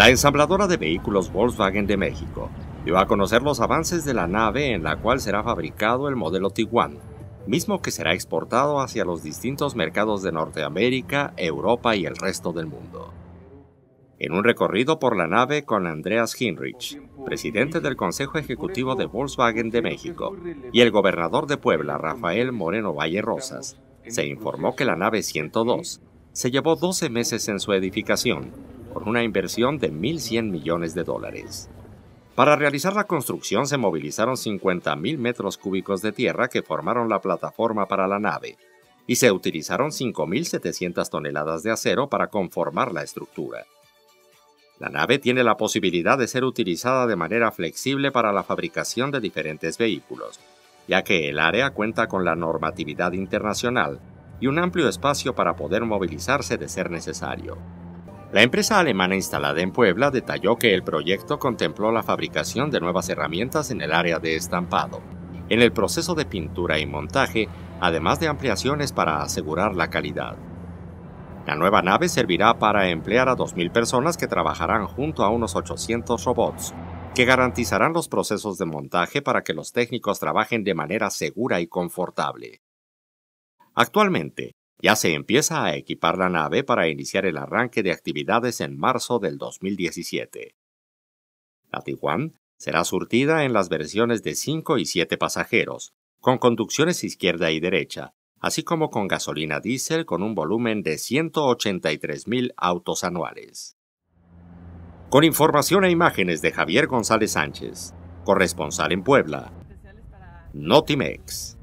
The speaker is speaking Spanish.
La ensambladora de vehículos Volkswagen de México dio a conocer los avances de la nave en la cual será fabricado el modelo Tiguan, mismo que será exportado hacia los distintos mercados de Norteamérica, Europa y el resto del mundo. En un recorrido por la nave con Andreas Hinrich, presidente del Consejo Ejecutivo de Volkswagen de México, y el gobernador de Puebla, Rafael Moreno Valle Rosas, se informó que la nave 102 se llevó 12 meses en su edificación con una inversión de 1.100 millones de dólares. Para realizar la construcción se movilizaron 50.000 metros cúbicos de tierra que formaron la plataforma para la nave, y se utilizaron 5.700 toneladas de acero para conformar la estructura. La nave tiene la posibilidad de ser utilizada de manera flexible para la fabricación de diferentes vehículos, ya que el área cuenta con la normatividad internacional y un amplio espacio para poder movilizarse de ser necesario. La empresa alemana instalada en Puebla detalló que el proyecto contempló la fabricación de nuevas herramientas en el área de estampado, en el proceso de pintura y montaje, además de ampliaciones para asegurar la calidad. La nueva nave servirá para emplear a 2.000 personas que trabajarán junto a unos 800 robots, que garantizarán los procesos de montaje para que los técnicos trabajen de manera segura y confortable. Actualmente, ya se empieza a equipar la nave para iniciar el arranque de actividades en marzo del 2017. La Tijuana será surtida en las versiones de 5 y 7 pasajeros, con conducciones izquierda y derecha, así como con gasolina diésel con un volumen de 183.000 autos anuales. Con información e imágenes de Javier González Sánchez, corresponsal en Puebla, Notimex.